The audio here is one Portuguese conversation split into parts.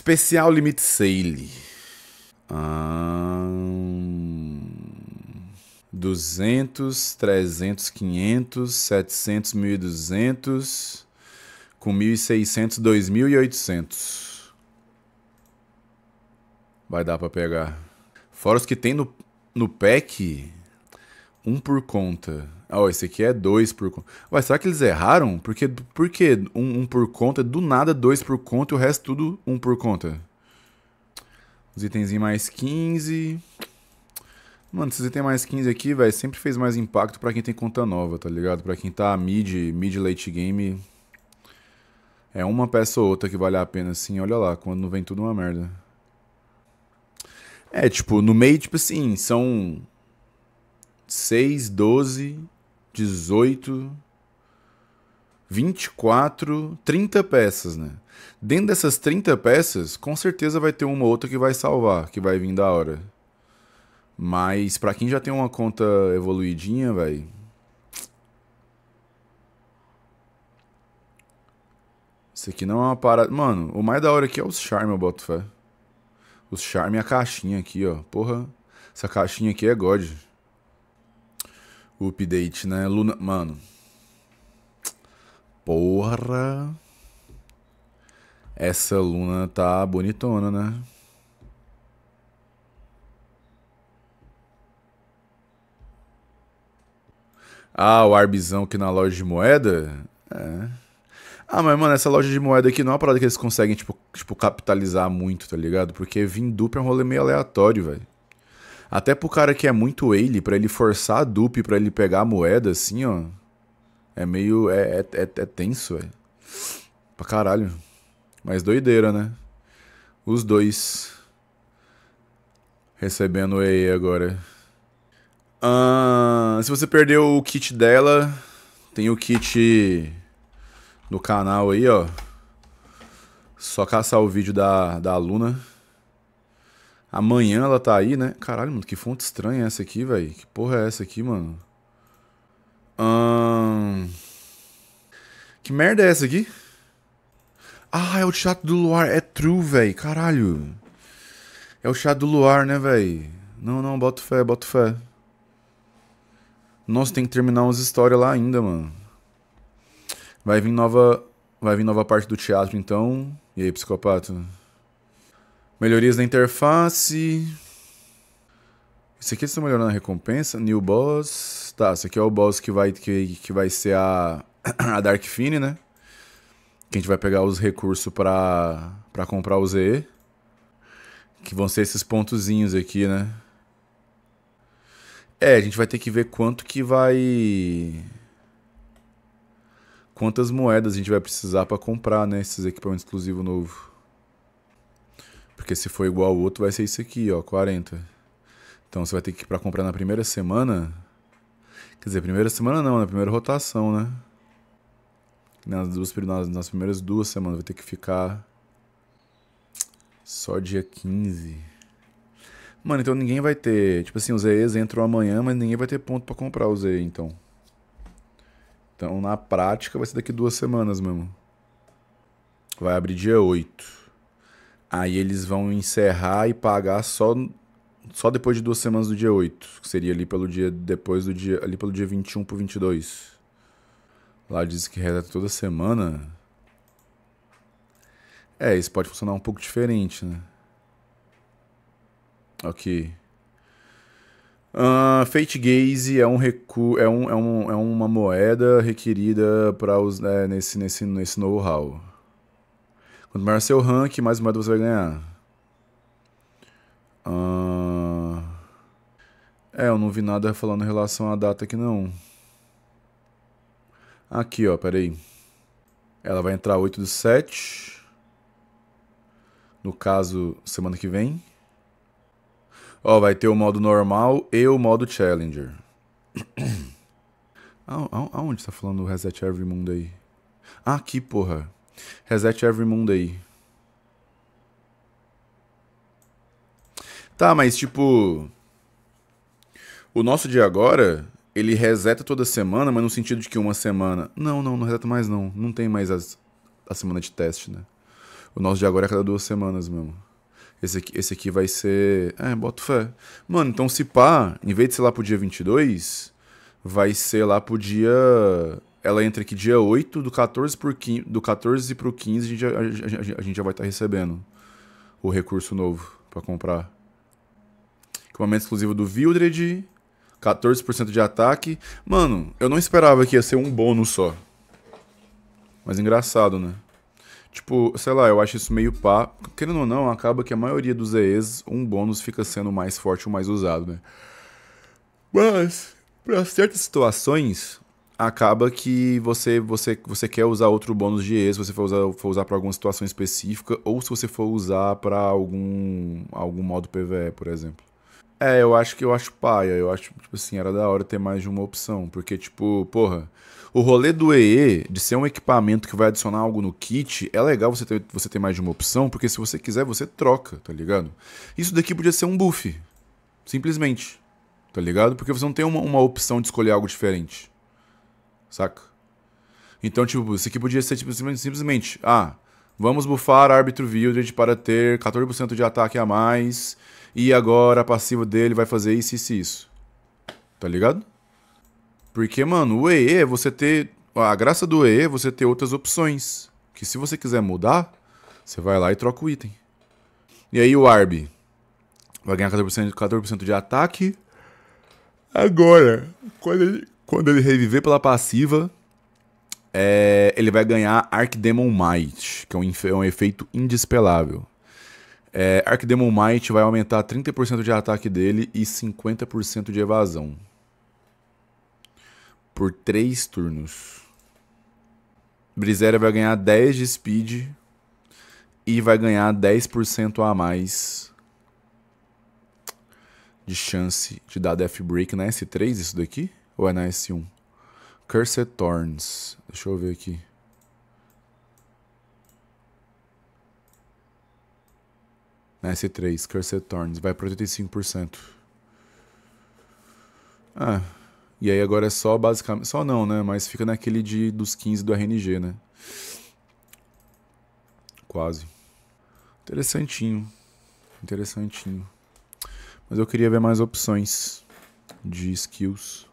Especial Limite Sale. Hum... 200, 300, 500, 700, 1200, com 1600, 2800. Vai dar para pegar. Fora os que tem no, no pack, um por conta. Ah, oh, esse aqui é dois por conta. Ué, será que eles erraram? Porque, por que um, um, por conta, do nada dois por conta e o resto tudo um por conta? Os itens mais 15. Mano, esses itens mais 15 aqui, velho, sempre fez mais impacto para quem tem conta nova, tá ligado? Para quem tá mid, mid late game. É uma peça ou outra que vale a pena, assim, olha lá, quando não vem tudo uma merda. É, tipo, no meio, tipo assim, são 6, 12, 18, 24, 30 peças, né? Dentro dessas 30 peças, com certeza vai ter uma outra que vai salvar, que vai vir da hora. Mas para quem já tem uma conta evoluidinha, velho, Isso aqui não é uma parada. Mano, o mais da hora aqui é os charme, eu boto fé. Os charme e a caixinha aqui, ó. Porra, essa caixinha aqui é God o update, né? Luna, mano. Porra. Essa Luna tá bonitona, né? Ah, o arbizão aqui na loja de moeda? É. Ah, mas, mano, essa loja de moeda aqui não é uma parada que eles conseguem, tipo, tipo capitalizar muito, tá ligado? Porque Vindupe é um rolê meio aleatório, velho. Até pro cara que é muito ele, para ele forçar a dupe, para ele pegar a moeda, assim, ó. É meio. É, é, é, é tenso, velho. Pra caralho. Mas doideira, né? Os dois. Recebendo EA agora. Ah, se você perdeu o kit dela, tem o kit do canal aí, ó. Só caçar o vídeo da, da aluna. Amanhã ela tá aí, né? Caralho, mano, que fonte estranha é essa aqui, velho. Que porra é essa aqui, mano? Que merda é essa aqui? Ah, é o chato do luar. É true, velho. Caralho. É o chato do luar, né, velho? Não, não, bota fé, bota fé. Nossa, tem que terminar umas histórias lá ainda, mano. Vai vir nova, vai vir nova parte do teatro, então. E aí, psicopata? Melhorias na interface. Isso aqui está estão melhorando a recompensa. New boss. Tá, Isso aqui é o boss que vai, que, que vai ser a, a Dark Fini, né? Que a gente vai pegar os recursos pra, comprar o ZE. Que vão ser esses pontozinhos aqui, né? É, a gente vai ter que ver quanto que vai... Quantas moedas a gente vai precisar pra comprar, né? Esses equipamentos exclusivos novos. Porque se for igual ao outro, vai ser isso aqui, ó, 40. Então você vai ter que para comprar na primeira semana. Quer dizer, primeira semana não, na primeira rotação, né? Nas, duas, nas, nas primeiras duas semanas vai ter que ficar só dia 15. Mano, então ninguém vai ter. Tipo assim, os EEs entram amanhã, mas ninguém vai ter ponto para comprar os EE, então. Então, na prática, vai ser daqui duas semanas mesmo. Vai abrir dia 8. Aí eles vão encerrar e pagar só, só depois de duas semanas do dia 8, que seria ali pelo dia depois do dia ali pelo dia 21 pro 22. Lá diz que reseta toda semana. É, isso pode funcionar um pouco diferente, né? Ok. Uh, ah, Fate Gaze é um recu é, um, é, um, é uma moeda requerida para os né, nesse, nesse, nesse know-how. Quanto maior seu rank, mais moeda você vai ganhar. Ah, é, eu não vi nada falando em relação à data aqui não. Aqui, ó, peraí. Ela vai entrar 8 do 7. No caso, semana que vem. Ó, vai ter o modo normal e o modo Challenger. Aonde tá falando o Reset Every Mundo aí? Ah, aqui, porra. Reset Every Monday. Tá, mas tipo. O nosso dia agora, ele reseta toda semana, mas no sentido de que uma semana. Não, não, não reseta mais não. Não tem mais as, a semana de teste, né? O nosso de agora é cada duas semanas mesmo. Esse aqui, esse aqui vai ser. É, boto fé. Mano, então se pá, em vez de ser lá pro dia 22, vai ser lá pro dia ela entra aqui dia 8, do 14 o 15, do 14 pro 15 a gente, já, a, a, a gente já vai estar tá recebendo o recurso novo para comprar. Equipamento exclusivo do Vildred, 14% de ataque. Mano, eu não esperava que ia ser um bônus só. Mas engraçado, né? Tipo, sei lá, eu acho isso meio pá. Querendo ou não, acaba que a maioria dos EEs, um bônus fica sendo mais forte ou mais usado, né? Mas, para certas situações, acaba que você você você quer usar outro bônus de E, se você for usar, for usar para alguma situação específica ou se você for usar para algum algum modo PVE, por exemplo. É, eu acho que eu acho paia, eu acho tipo assim, era da hora ter mais de uma opção, porque tipo, porra, o rolê do EE de ser um equipamento que vai adicionar algo no kit, é legal você ter você ter mais de uma opção, porque se você quiser você troca, tá ligado? Isso daqui podia ser um buff. Simplesmente. Tá ligado? Porque você não tem uma, uma opção de escolher algo diferente saca? Então, tipo, isso aqui podia ser tipo, simplesmente, ah, vamos bufar árbitro Vildred para ter 14% de ataque a mais, e agora a passiva dele vai fazer isso, isso e isso. Tá ligado? Porque, mano, o EE é você ter. A graça do EE é você ter outras opções. Que se você quiser mudar, você vai lá e troca o item. E aí o Arby vai ganhar 14%, 14 de ataque. Agora, quando ele, quando ele reviver pela passiva, é, ele vai ganhar Archdemon Might, que é um, é um efeito indispelável. É, Arcdemon Might vai aumentar 30% de ataque dele e 50% de evasão. Por 3 turnos. Briseria vai ganhar 10 de speed e vai ganhar 10% a mais de chance de dar death break na né? S3, isso daqui? Ou é na S1? Cursed Thorns. Deixa eu ver aqui. Na S3, Cursed Thorns. Vai para 85%. Ah, e aí agora é só basicamente... Só não, né? Mas fica naquele de, dos 15 do RNG, né? Quase. Interessantinho. Interessantinho. Mas eu queria ver mais opções de skills.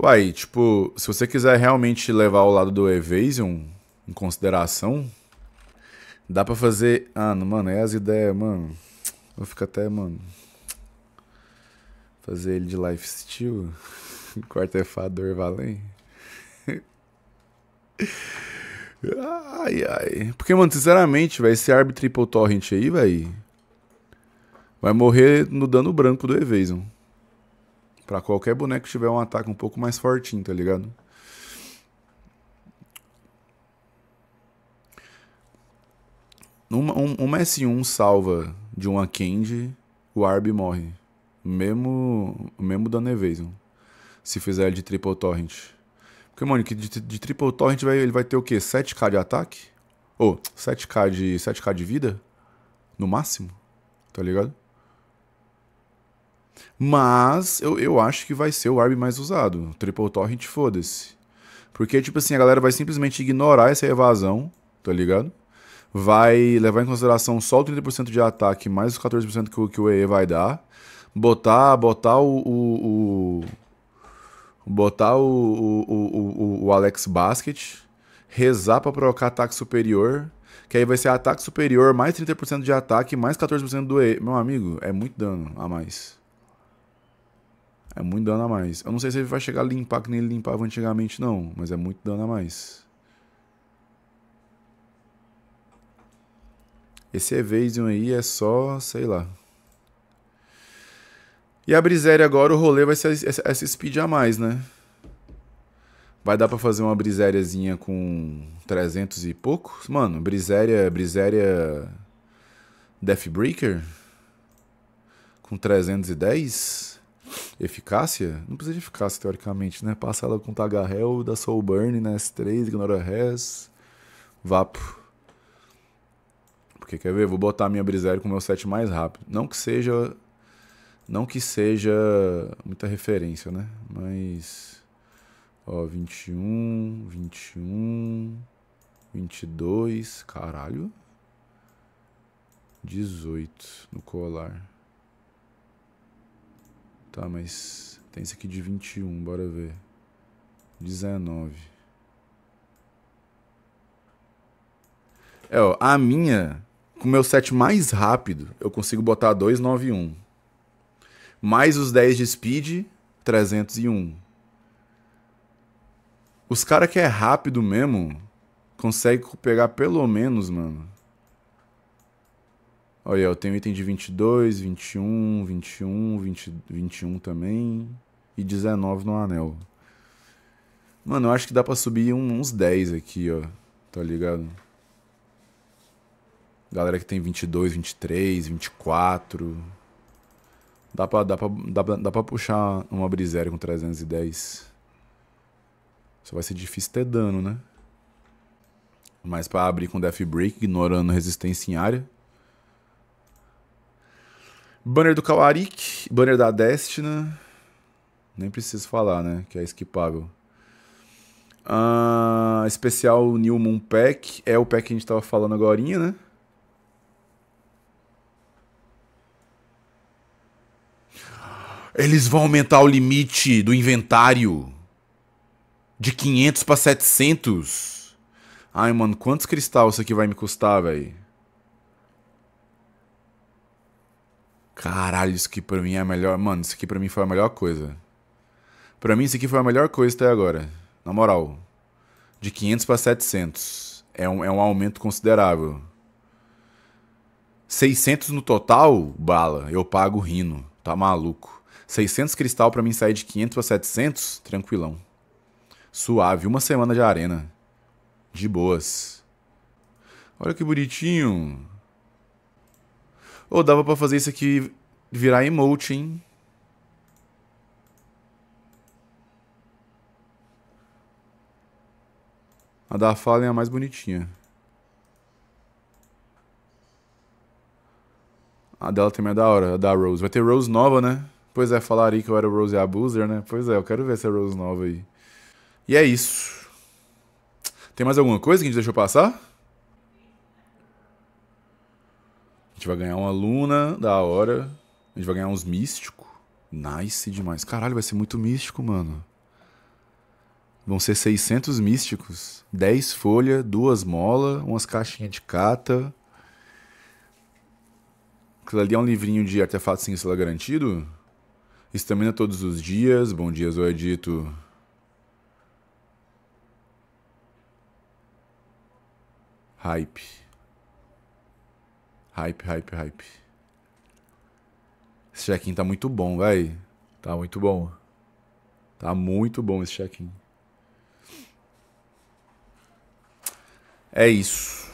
Uai, tipo, se você quiser realmente levar o lado do Evasion em consideração, dá pra fazer. Ah, mano, é as ideias, mano. Eu fico até, mano. Fazer ele de lifesteal. quarto artefato do ai, ai. Porque, mano, sinceramente, vai esse Arb Triple Torrent aí, velho. Vai morrer no dano branco do Evasion para qualquer boneco que tiver um ataque um pouco mais fortinho, tá ligado? Uma, um, uma S1 salva de uma Candy, o Arb morre. Mesmo, mesmo dando evasion. Se fizer ele de triple torrent. Porque, mano, que de, de triple torrent ele vai ter o quê? 7k de ataque? Ou oh, 7k de 7k de vida? No máximo? Tá ligado? Mas eu, eu acho que vai ser o ARB mais usado. Triple Torrent, foda-se. Porque, tipo assim, a galera vai simplesmente ignorar essa evasão, tá ligado? Vai levar em consideração só o 30% de ataque, mais os 14% que, o, que o EE vai dar. Botar, botar o, o, o botar o, o, o, o, Alex Basket, rezar para provocar ataque superior, que aí vai ser ataque superior, mais 30% de ataque, mais 14% do E. Meu amigo, é muito dano a mais. É muito dano a mais. Eu não sei se ele vai chegar a limpar que nem ele limpava antigamente, não. Mas é muito dano a mais. Esse Evasion aí é só, sei lá. E a Briséria agora, o rolê vai ser essa speed a mais, né? Vai dar pra fazer uma Brisériazinha com 300 e poucos? Mano, Briséria... Briséria... Deathbreaker? Com 310? Eficácia? Não precisa de eficácia, teoricamente, né? Passa ela com Tagarel, dá Soul Burn na né? S3, ignora Res, Vapo. Porque quer ver? Vou botar a minha Briserio com o meu set mais rápido. Não que seja. Não que seja muita referência, né? Mas. Ó, 21, 21, 22. Caralho. 18 no colar. Tá, mas tem esse aqui de 21, bora ver. 19. É, ó, a minha, com o meu set mais rápido, eu consigo botar 291. Mais os 10 de speed, 301. Os caras que é rápido mesmo, consegue pegar pelo menos, mano. Olha, eu tenho item de 22, 21, 21, 20, 21 também. E 19 no anel. Mano, eu acho que dá pra subir uns 10 aqui, ó. Tá ligado? Galera que tem 22, 23, 24. Dá pra, dá pra, dá pra, dá pra puxar uma brisera com 310. Só vai ser difícil ter dano, né? Mas pra abrir com Death Break, ignorando resistência em área. Banner do Kawarik, banner da Destina. Nem preciso falar, né? Que é esquipável. Ah, especial New Moon Pack. É o pack que a gente tava falando agora, né? Eles vão aumentar o limite do inventário de 500 para 700. Ai, mano, quantos cristais isso aqui vai me custar, velho? caralho, isso aqui pra mim é a melhor. Mano, isso aqui pra mim foi a melhor coisa. Pra mim, isso aqui foi a melhor coisa até agora. Na moral. De 500 para 700. É um, é um aumento considerável. 600 no total, bala, eu pago rino. Tá maluco. 600 cristal para mim sair de 500 pra 700, tranquilão. Suave, uma semana de arena. De boas. Olha que bonitinho. Ou oh, dava pra fazer isso aqui virar emote, hein? A da Fallen é a mais bonitinha. A dela também é da hora, a da Rose. Vai ter Rose nova, né? Pois é, falar aí que eu era Rose Abuser, né? Pois é, eu quero ver essa Rose nova aí. E é isso. Tem mais alguma coisa que a gente deixou passar? gente vai ganhar uma Luna, da hora. A gente vai ganhar uns místicos. Nice demais. Caralho, vai ser muito místico, mano. Vão ser 600 místicos. 10 folhas, duas molas, umas caixinhas de cata. Aquilo ali é um livrinho de artefatos sem selo garantido? Estamina todos os dias. Bom dia, Zoedito. Hype. Hype, hype, hype. Esse check-in tá muito bom, véi. Tá muito bom. Tá muito bom esse check-in. É isso.